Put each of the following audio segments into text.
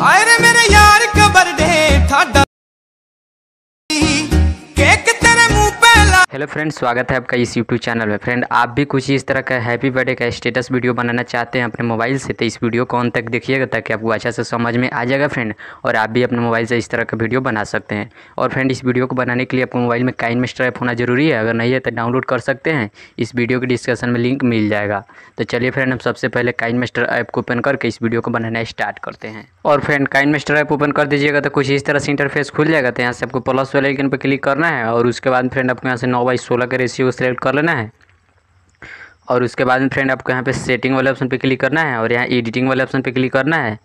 I hello friend स्वागत है आपका इस यूट्यूब चैनल में फ्रेंड आप भी कुछ इस तरह का हैप्पी बर्थडे का स्टेटस वीडियो बनाना चाहते हैं अपने मोबाइल से तो इस वीडियो को अंत तक देखिएगा ताकि आपको अच्छा से समझ में आ जाएगा फ्रेंड और आप भी अपने मोबाइल से इस तरह का वीडियो बना सकते हैं और फ्रेंड इस वीडियो को बनाने के लिए आपको मोबाइल में काइन मिस्टर स्ट्रैप होना जरूरी है अगर नहीं है तो डाउनलोड कर सकते हैं इस वीडियो के डिस्क्रिप्शन में लिंक मिल जाएगा तो चलिए फ्रेंड हम सबसे पहले काइन मिस्टर ऐप को ओपन करके इस वीडियो को बनाना स्टार्ट करते हैं और friend KineMaster app open कर दीजिएगा तो कुछ इस तरह से इंटरफेस खुल जाएगा तो यहाँ से आपको प्लस वाले आइकन पर क्लिक करना है और उसके बाद फ्रेंड आपको यहाँ से नौ बाई सोलह का रेशियो को सिलेक्ट कर लेना है और उसके बाद में फ्रेंड आपको यहाँ पे सेटिंग वाले ऑप्शन पे क्लिक करना है और यहाँ एडिटिंग वाले ऑप्शन पे क्लिक करना है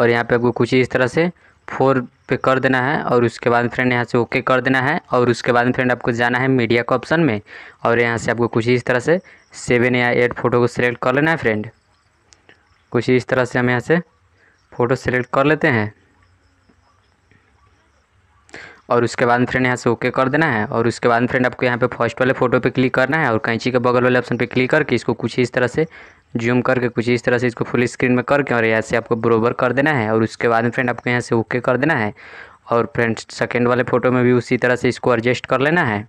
और यहाँ पे आपको कुछ इस तरह से फोर पे कर देना है और उसके बाद फ्रेंड यहाँ से ओके कर देना है और उसके बाद फ्रेंड आपको जाना है मीडिया के ऑप्शन में और यहाँ से आपको कुछ इस तरह से सेवन या एट फोटो को सिलेक्ट कर लेना है फ्रेंड कुछ इस तरह से हम यहाँ से फ़ोटो सेलेक्ट कर लेते हैं और उसके बाद फ्रेंड यहाँ से ओके कर देना है और उसके बाद फ्रेंड आपको यहाँ पे फर्स्ट वाले फोटो पे क्लिक करना है और कैंची के बगल वाले ऑप्शन पे क्लिक करके इसको कुछ इस तरह से जूम करके कुछ इस तरह से इसको फुल स्क्रीन में करके और यहाँ से आपको बरोबर कर देना है और उसके बाद फ्रेंड आपको यहाँ से ओके कर देना है और फ्रेंड सेकेंड वाले फ़ोटो में भी उसी तरह से इसको एडजस्ट कर लेना है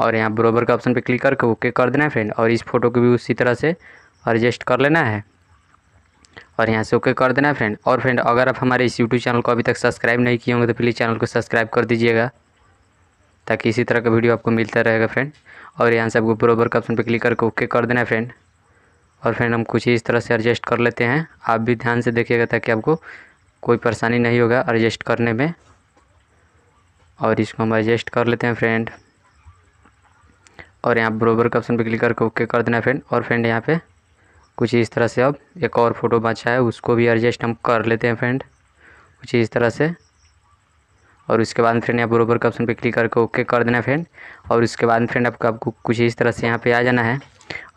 और यहाँ बरोबर के ऑप्शन पर क्लिक करके ओके कर देना है फ्रेंड और इस फोटो को भी उसी तरह से एडजस्ट कर लेना है और यहाँ से ओके कर देना फ्रेंड और फ्रेंड अगर आप हमारे इस यूट्यूब चैनल को अभी तक सब्सक्राइब नहीं किए होंगे तो प्लीज़ चैनल को सब्सक्राइब कर दीजिएगा ताकि इसी तरह का वीडियो आपको मिलता रहेगा फ्रेंड और यहाँ से आपको बरोबर का ऑप्शन पर क्लिक करके ओके कर देना फ्रेंड और फ्रेंड हम कुछ इस तरह से एडजस्ट कर लेते हैं आप भी ध्यान से देखिएगा ताकि आपको कोई परेशानी नहीं होगा एडजस्ट करने में और इसको हम एडजस्ट कर लेते हैं फ्रेंड और यहाँ बरोबर के ऑप्शन पर क्लिक करके ओके कर देना फ्रेंड और फ्रेंड यहाँ पे कुछ इस तरह से अब एक और फ़ोटो बचा है उसको भी एडजस्ट हम कर लेते हैं फ्रेंड कुछ इस तरह से और उसके बाद फ्रेंड यहाँ बरोबर के ऑप्शन पर क्लिक करके ओके कर देना फ्रेंड और उसके बाद फ्रेंड आपको आपको कुछ इस तरह से यहाँ पे आ जाना है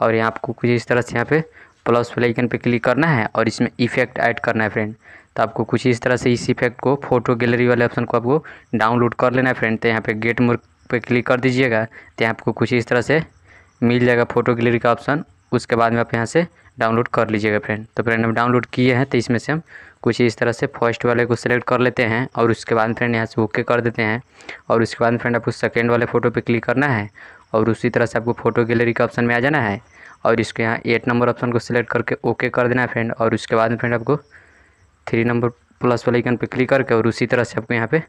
और यहाँ आपको कुछ इस तरह से यहाँ पे प्लस वाले पे क्लिक करना है और इसमें इफेक्ट ऐड करना है फ्रेंड तो आपको कुछ इस तरह से इस इफेक्ट को फोटो गैलरी वाले ऑप्शन को आपको डाउनलोड कर लेना है फ्रेंड तो यहाँ पर गेट मोर पर क्लिक कर दीजिएगा तो यहाँ आपको कुछ इस तरह से मिल जाएगा फोटो गैलरी का ऑप्शन उसके बाद में आप यहाँ से डाउनलोड कर लीजिएगा फ्रेंड तो फ्रेंड हम डाउनलोड किए हैं तो इसमें से हम कुछ इस तरह से फर्स्ट वाले को सिलेक्ट कर लेते हैं और उसके बाद फ्रेंड यहाँ से ओके कर देते हैं और उसके बाद फ्रेंड आपको सेकेंड वाले फ़ोटो पर क्लिक करना है और उसी तरह से आपको फ़ोटो गैलरी का ऑप्शन में आ जाना है और इसके यहाँ एट नंबर ऑप्शन को सिलेक्ट करके ओके कर देना है फ्रेंड और उसके बाद फ्रेंड आपको थ्री नंबर प्लस वाले आइकन पर क्लिक करके और उसी तरह से आपको यहाँ पे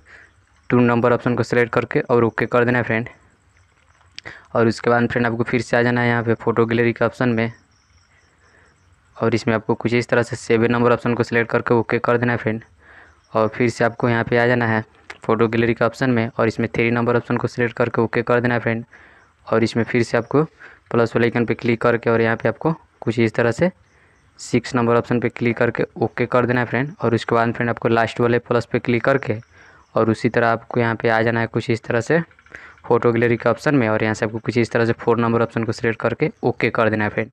टू नंबर ऑप्शन को सिलेक्ट करके और ओके कर देना है फ्रेंड और उसके बाद फ्रेंड आपको फिर से आ जाना है यहाँ पे फ़ोटो गैलरी के ऑप्शन में और इसमें आपको कुछ इस तरह से सेवन नंबर ऑप्शन को सिलेक्ट करके ओके कर देना है फ्रेंड और फिर से आपको यहाँ पे आ जाना है फ़ोटो गैलरी के ऑप्शन में और इसमें थ्री नंबर ऑप्शन को सिलेक्ट करके ओके कर देना है फ्रेंड और इसमें फिर से आपको प्लस वाले आइकन पर क्लिक करके और यहाँ पर आपको कुछ इस तरह से सिक्स नंबर ऑप्शन पर क्लिक करके ओके कर देना है फ्रेंड और उसके बाद फ्रेंड आपको लास्ट वाले प्लस पर क्लिक करके और उसी तरह आपको यहाँ पे आ जाना है कुछ इस तरह से फोटो गैलरी के ऑप्शन में और यहाँ से आपको कुछ इस तरह से फोर नंबर ऑप्शन को सिलेक्ट करके ओके कर देना है फ्रेंड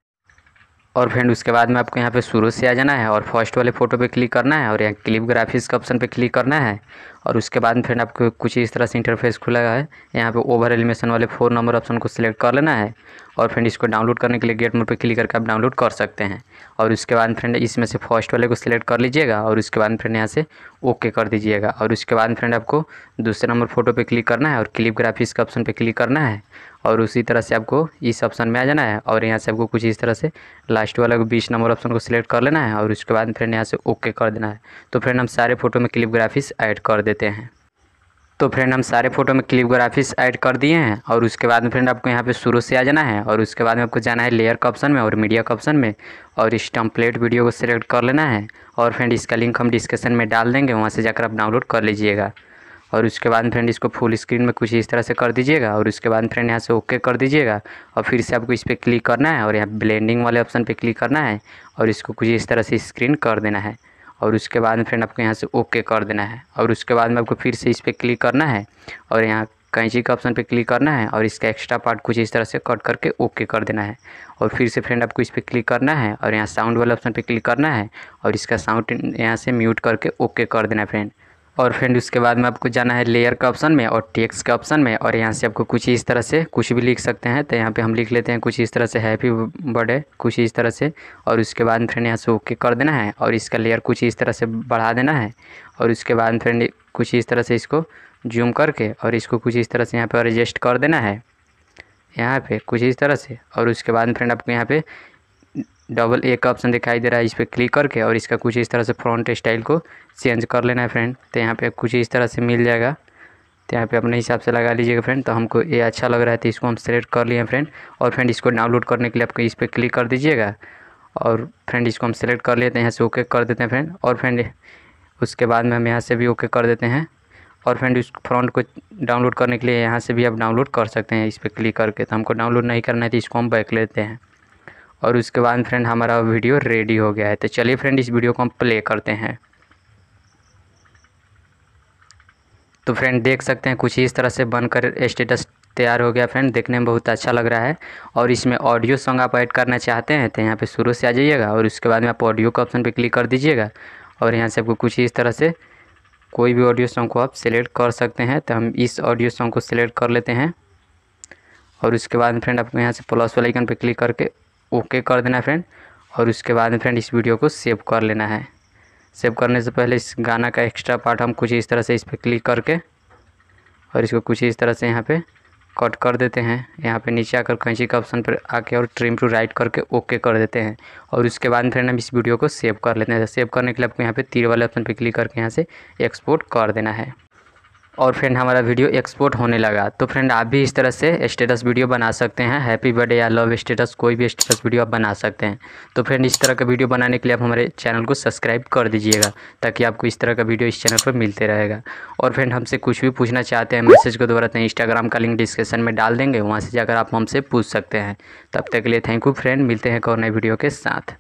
और फ्रेंड उसके बाद में आपको यहाँ पे शुरू से आ जाना है और फर्स्ट वाले फोटो पे क्लिक करना है और यहाँ क्लिप ग्राफिक्स के ऑप्शन पे क्लिक करना है और उसके बाद फिर आपको कुछ इस तरह से इंटरफेस खुला है यहाँ पे ओवर एलिमेशन वाले फोर नंबर ऑप्शन को सिलेक्ट कर लेना है और फ्रेंड इसको डाउनलोड करने के लिए गेट मोड पर क्लिक करके आप डाउनलोड कर सकते हैं और उसके बाद फ्रेंड इसमें से फर्स्ट वाले को सिलेक्ट कर लीजिएगा और उसके बाद फ्रेंड यहाँ से ओके कर दीजिएगा और उसके बाद फ्रेंड आपको दूसरे नंबर फोटो पर क्लिक करना है और क्लिप ग्राफिक्स के ऑप्शन पर क्लिक करना है और उसी तरह से आपको इस ऑप्शन में आ जाना है और यहाँ से आपको कुछ इस तरह से लास्ट वाला को बीस नंबर ऑप्शन को सिलेक्ट कर लेना है और उसके बाद फ्रेंड यहाँ से ओके कर देना है तो फ्रेंड हम सारे फोटो में क्लिप ग्राफिक्स ऐड कर दे देते हैं तो फ्रेंड हम सारे फ़ोटो में क्लिप ग्राफिक्स ऐड कर दिए हैं और उसके बाद में फ्रेंड आपको यहाँ पे शुरू से आ जाना है और उसके बाद में आपको जाना है लेयर का ऑप्शन में और मीडिया का ऑप्शन में और इस टम्पलेट वीडियो को सिलेक्ट कर लेना है और फ्रेंड इसका लिंक हम डिस्क्रिप्शन में डाल देंगे वहाँ से जाकर आप डाउनलोड कर लीजिएगा और उसके बाद फ्रेंड इसको फुल स्क्रीन में कुछ इस तरह से कर दीजिएगा और उसके बाद फ्रेंड यहाँ से ओके कर दीजिएगा और फिर से आपको इस पर क्लिक करना है और यहाँ ब्लेंडिंग वाले ऑप्शन पर क्लिक करना है और इसको कुछ इस तरह से स्क्रीन कर देना है और उसके बाद में फ्रेंड आपको यहाँ से ओके कर देना है और उसके बाद में आपको फिर से इस पर क्लिक करना है और यहाँ कैंची का ऑप्शन पे क्लिक करना है और इसका एक्स्ट्रा पार्ट कुछ इस तरह से कट करके ओके कर देना है और फिर से फ्रेंड आपको इस पर क्लिक करना है और यहाँ साउंड वाले ऑप्शन पे क्लिक करना है और इसका साउंड यहाँ से म्यूट करके ओके कर देना है फ्रेंड और फ्रेंड उसके बाद में आपको जाना है लेयर का ऑप्शन में और टेक्स के ऑप्शन में और यहाँ से आपको कुछ इस तरह से कुछ भी लिख सकते हैं तो यहाँ पे हम लिख लेते हैं कुछ इस तरह से हैप्पी बर्थडे कुछ इस तरह से और उसके बाद फ्रेंड यहाँ से ओके कर देना है और इसका लेयर कुछ इस तरह से बढ़ा देना है और उसके बाद फ्रेंड कुछ इस तरह से इसको जूम करके और इसको कुछ इस तरह से यहाँ पर एडजस्ट कर देना है यहाँ पे कुछ इस तरह से और उसके बाद फ्रेंड आपको यहाँ पे डबल ए का ऑप्शन दिखाई दे रहा है इस पर क्लिक करके और इसका कुछ इस तरह से फ्रंट स्टाइल को चेंज कर लेना है फ्रेंड तो यहाँ पे कुछ इस तरह से मिल जाएगा तो यहाँ पे अपने हिसाब से लगा लीजिएगा फ्रेंड तो हमको ये अच्छा लग रहा है तो इसको हम सेलेक्ट कर लिए फ्रेंड और फ्रेंड इसको डाउनलोड करने के लिए आपको इस पर क्लिक कर दीजिएगा और फ्रेंड इसको हम सेलेक्ट कर लेते हैं यहाँ से ओके कर देते हैं फ्रेंड और फ्रेंड उसके बाद में हम यहाँ से भी ओके कर देते हैं और फ्रेंड इस फ्रंट को डाउनलोड करने के लिए यहाँ से भी आप डाउनलोड कर सकते हैं इस पर क्लिक करके तो हमको डाउनलोड नहीं करना है तो इसको हम बैक लेते हैं और उसके बाद फ्रेंड हमारा वीडियो रेडी हो गया है तो चलिए फ्रेंड इस वीडियो को हम प्ले करते हैं तो फ्रेंड देख सकते हैं कुछ इस तरह से बनकर स्टेटस तैयार हो गया फ्रेंड देखने में बहुत अच्छा लग रहा है और इसमें ऑडियो सॉन्ग आप ऐड करना चाहते हैं तो यहाँ पे शुरू से आ जाइएगा और उसके बाद में आप ऑडियो का ऑप्शन पे क्लिक कर दीजिएगा और यहाँ से आपको कुछ इस तरह से कोई भी ऑडियो सॉन्ग को आप सिलेक्ट कर सकते हैं तो हम इस ऑडियो सॉन्ग को सिलेक्ट कर लेते हैं और उसके बाद फ्रेंड आपको यहाँ से प्लस वाले आइकन पर क्लिक करके ओके कर देना फ्रेंड और उसके बाद में फ्रेंड इस वीडियो को सेव कर लेना है सेव करने से पहले इस गाना का एक्स्ट्रा पार्ट हम कुछ इस तरह से इस पर क्लिक करके और इसको कुछ इस तरह से यहाँ पे कट कर देते हैं यहाँ पे नीचे आकर कैंची का ऑप्शन पर आके और ट्रिम टू राइट करके ओके कर देते हैं और उसके बाद फ्रेंड हम इस वीडियो को सेव कर लेते हैं सेव करने के लिए आपको यहाँ पे तीर वाले ऑप्शन पर क्लिक करके यहाँ से एक्सपोर्ट कर देना है और फ्रेंड हमारा वीडियो एक्सपोर्ट होने लगा तो फ्रेंड आप भी इस तरह से स्टेटस वीडियो बना सकते हैं हैप्पी बर्थडे या लव स्टेटस कोई भी स्टेटस वीडियो आप बना सकते हैं तो फ्रेंड इस तरह का वीडियो बनाने के लिए आप हमारे चैनल को सब्सक्राइब कर दीजिएगा ताकि आपको इस तरह का वीडियो इस चैनल पर मिलते रहेगा और फ्रेंड हमसे कुछ भी पूछना चाहते हैं मैसेज के द्वारा इंस्टाग्राम तो का लिंक डिस्क्रिप्शन में डाल देंगे वहाँ से जाकर आप हमसे पूछ सकते हैं तब तक के लिए थैंक यू फ्रेंड मिलते हैं एक और नए वीडियो के साथ